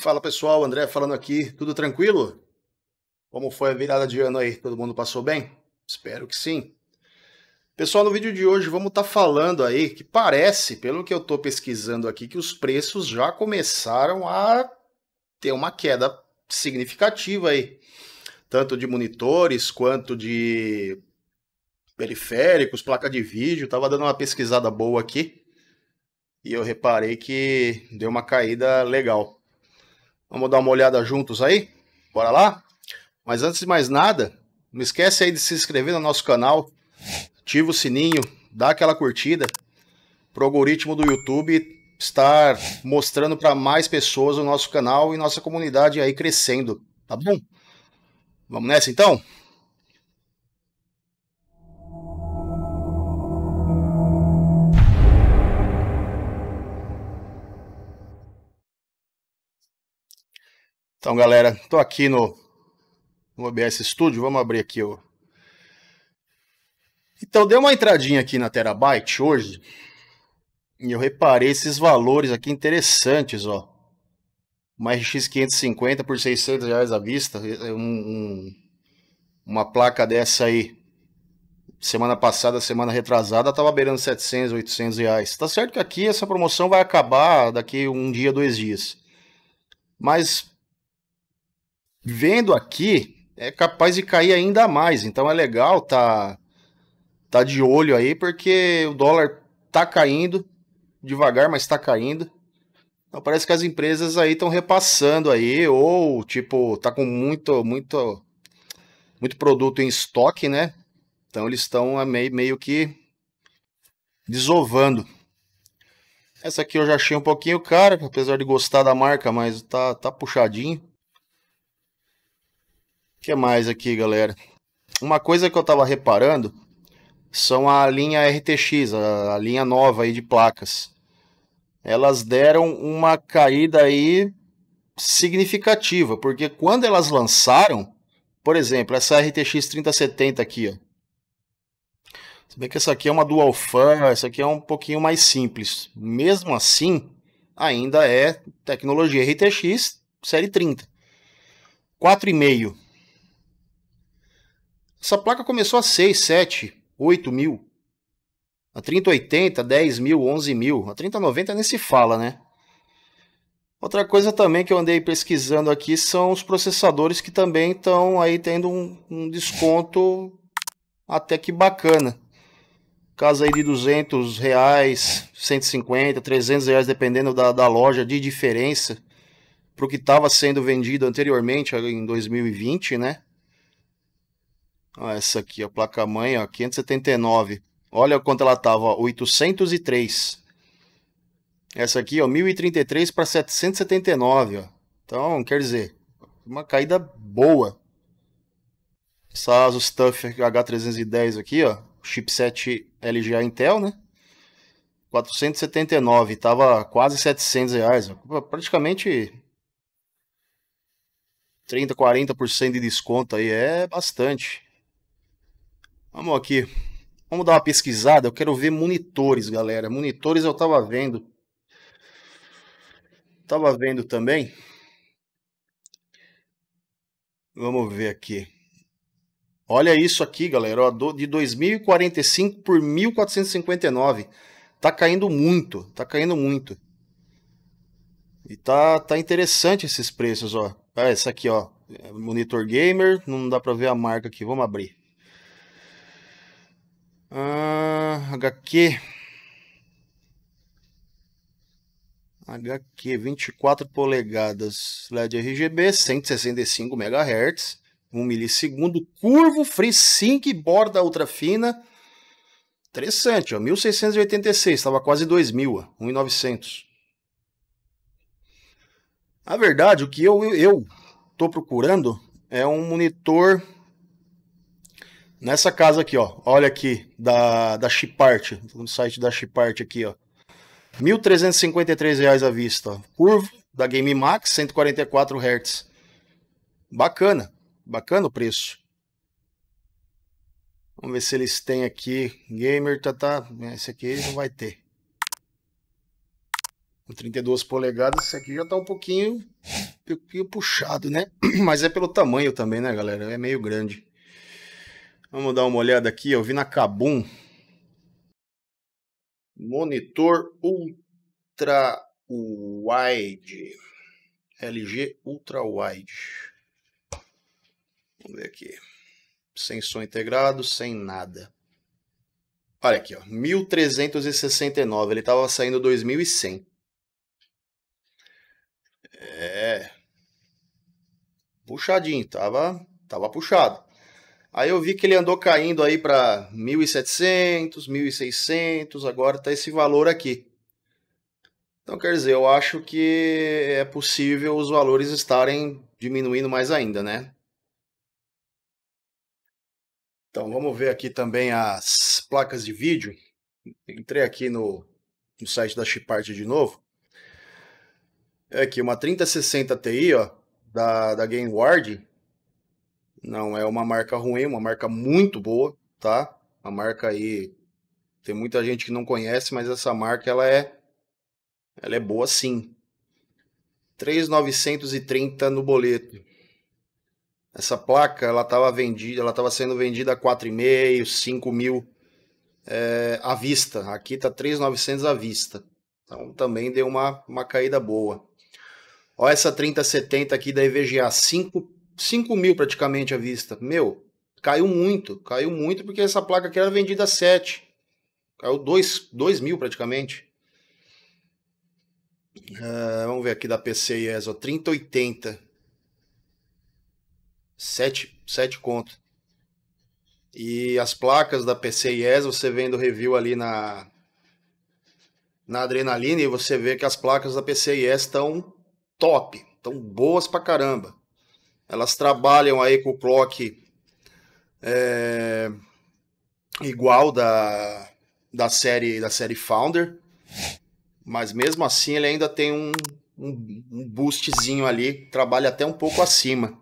Fala pessoal, André falando aqui, tudo tranquilo? Como foi a virada de ano aí? Todo mundo passou bem? Espero que sim. Pessoal, no vídeo de hoje vamos estar tá falando aí que parece, pelo que eu estou pesquisando aqui, que os preços já começaram a ter uma queda significativa aí, tanto de monitores quanto de periféricos, placa de vídeo. Tava dando uma pesquisada boa aqui e eu reparei que deu uma caída legal. Vamos dar uma olhada juntos aí? Bora lá? Mas antes de mais nada, não esquece aí de se inscrever no nosso canal, ativa o sininho, dá aquela curtida para o algoritmo do YouTube estar mostrando para mais pessoas o nosso canal e nossa comunidade aí crescendo, tá bom? Vamos nessa então? Então, galera, estou aqui no, no OBS Studio. Vamos abrir aqui o. Então, deu uma entradinha aqui na Terabyte hoje e eu reparei esses valores aqui interessantes, ó. Uma RX 550 por 600 reais à vista, um, um, uma placa dessa aí. Semana passada, semana retrasada, tava beirando 700, 800 reais. Tá certo que aqui essa promoção vai acabar daqui um dia, dois dias. Mas vendo aqui, é capaz de cair ainda mais. Então é legal tá, tá de olho aí, porque o dólar tá caindo, devagar, mas tá caindo. Então parece que as empresas aí estão repassando aí, ou tipo, tá com muito, muito, muito produto em estoque, né? Então eles estão meio, meio que desovando. Essa aqui eu já achei um pouquinho cara, apesar de gostar da marca, mas tá, tá puxadinho que mais aqui, galera? Uma coisa que eu estava reparando são a linha RTX, a, a linha nova aí de placas. Elas deram uma caída aí significativa, porque quando elas lançaram, por exemplo, essa RTX 3070 aqui, ó. Se bem que essa aqui é uma dual fan, essa aqui é um pouquinho mais simples. Mesmo assim, ainda é tecnologia RTX série 30. 4,5 essa placa começou a 6, 7, 8 mil. A 3080, 10 mil, 11 mil. A 3090 nem se fala, né? Outra coisa também que eu andei pesquisando aqui são os processadores que também estão aí tendo um, um, desconto até que bacana. Caso aí de 200 reais, 150, 300 reais, dependendo da, da loja, de diferença para o que estava sendo vendido anteriormente em 2020, né? essa aqui, a placa-mãe, ó, 579. Olha quanto ela tava, 803. Essa aqui, ó, 1033 para 779, ó. Então, quer dizer, uma caída boa. Essa Asus Stuff H310 aqui, ó, chipset LGA Intel, né? 479, tava quase 700 reais, ó. praticamente 30, 40% de desconto aí, é bastante. Vamos aqui. Vamos dar uma pesquisada. Eu quero ver monitores, galera. Monitores eu tava vendo. Tava vendo também. Vamos ver aqui. Olha isso aqui, galera. de 2045 por 1459. Tá caindo muito. Tá caindo muito. E tá, tá interessante esses preços, ó. essa aqui, ó. É, monitor Gamer. Não dá pra ver a marca aqui. Vamos abrir. Ah, HQ. HQ 24 polegadas LED RGB, 165 MHz, 1 milissegundo, curvo, FreeSync, borda ultra fina. Interessante, ó, 1686, estava quase 2000, 1900. Na verdade, o que eu eu tô procurando é um monitor Nessa casa aqui, ó. Olha aqui, da, da Chipart. No site da Chipart aqui, ó. R$ 1.353 à vista. Curvo da Game Max, 144 Hz. Bacana. Bacana o preço. Vamos ver se eles têm aqui. Gamer, tá, tá. Esse aqui não vai ter. Com 32 polegadas, esse aqui já tá um pouquinho, um pouquinho puxado, né? Mas é pelo tamanho também, né, galera? É meio grande. Vamos dar uma olhada aqui, eu vi na Kabum. Monitor ultra wide. LG ultra wide. Vamos ver aqui. Sem som integrado, sem nada. Olha aqui, ó, 1369, ele estava saindo 2100. É. Puxadinho, tava, tava puxado. Aí eu vi que ele andou caindo aí para 1.700, 1.600, agora está esse valor aqui. Então, quer dizer, eu acho que é possível os valores estarem diminuindo mais ainda, né? Então, vamos ver aqui também as placas de vídeo. Entrei aqui no, no site da Chipart de novo. É aqui uma 3060 Ti, ó, da, da Ward, não é uma marca ruim, é uma marca muito boa, tá? Uma marca aí tem muita gente que não conhece, mas essa marca ela é ela é boa sim. 3.930 no boleto. Essa placa ela estava vendida, ela tava sendo vendida a 4,5, 5 mil é, à vista. Aqui tá 3.900 à vista. Então também deu uma, uma caída boa. Olha essa 3070 aqui da EVGA, 5 5 mil praticamente à vista. Meu, caiu muito, caiu muito porque essa placa aqui era vendida a 7. Caiu 2, 2 mil praticamente. Uh, vamos ver aqui da PC IES, ó, 3080. 7, 7 conto. E as placas da PC IES, você vendo review ali na, na Adrenalina e você vê que as placas da PCIS estão top, estão boas pra caramba. Elas trabalham aí com o clock é, igual da, da série da série Founder, mas mesmo assim ele ainda tem um, um, um boostzinho ali, trabalha até um pouco acima.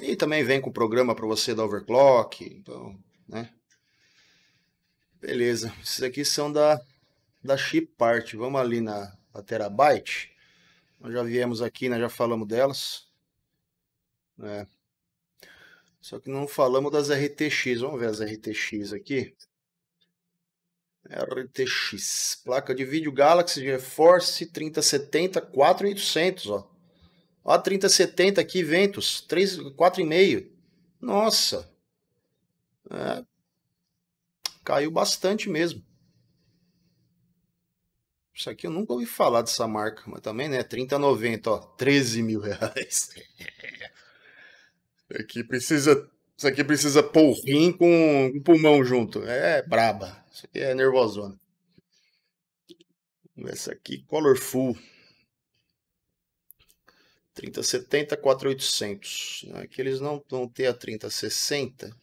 E também vem com o programa para você da overclock, então, né? Beleza, esses aqui são da, da chip part. Vamos ali na, na terabyte. Nós já viemos aqui, nós né? já falamos delas. É. Só que não falamos das RTX. Vamos ver as RTX aqui. RTX, placa de vídeo Galaxy GeForce 3070 4800, ó. Ó 3070 aqui, Ventus, 4,5. Nossa. É. Caiu bastante mesmo. Isso aqui eu nunca ouvi falar dessa marca, mas também, né? 3090, ó, 13 mil reais. Aqui é precisa, isso aqui precisa pôr rim com um pulmão junto. É braba. Isso aqui é nervosona. Essa aqui, Colorful. 3070, 4800. Aqui eles não vão ter a 3060.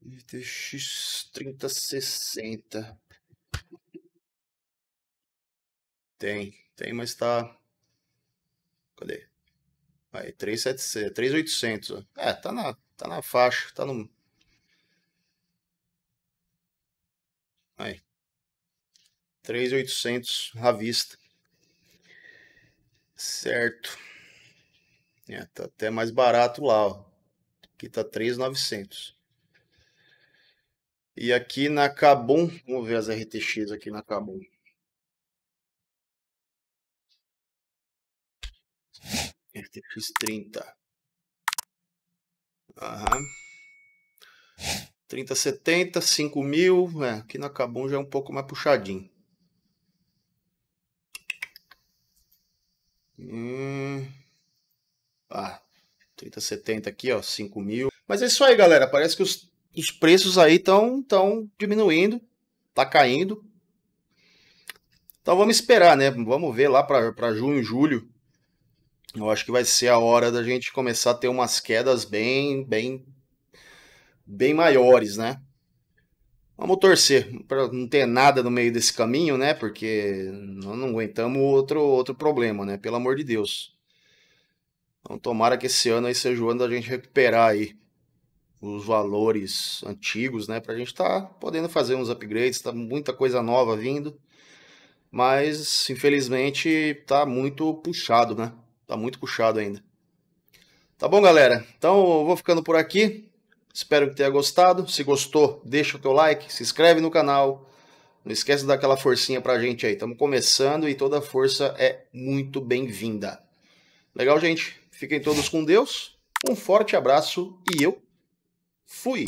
VTX 3060. Tem, tem, mas tá. Cadê? Aí, 3800. É, tá na, tá na faixa, tá no... Aí. 3800 à vista. Certo. É, tá até mais barato lá, ó. Aqui tá 3,900. E aqui na Cabum, vamos ver as RTX aqui na Cabum. RTX 30. Aham. 3070, 5000. É, aqui na Cabum já é um pouco mais puxadinho. Hum. Ah, 3070 aqui, ó, 5000. Mas é isso aí, galera. Parece que os, os preços aí estão tão diminuindo. Tá caindo. Então vamos esperar, né? Vamos ver lá para junho, julho eu acho que vai ser a hora da gente começar a ter umas quedas bem, bem, bem maiores, né? Vamos torcer para não ter nada no meio desse caminho, né? Porque nós não aguentamos outro, outro problema, né? Pelo amor de Deus. Então tomara que esse ano aí seja o ano da gente recuperar aí os valores antigos, né? Para a gente estar tá podendo fazer uns upgrades, tá muita coisa nova vindo, mas infelizmente tá muito puxado, né? Tá muito puxado ainda. Tá bom, galera? Então eu vou ficando por aqui. Espero que tenha gostado. Se gostou, deixa o teu like, se inscreve no canal. Não esquece de dar aquela forcinha pra gente aí. Estamos começando e toda força é muito bem-vinda. Legal, gente? Fiquem todos com Deus. Um forte abraço e eu fui.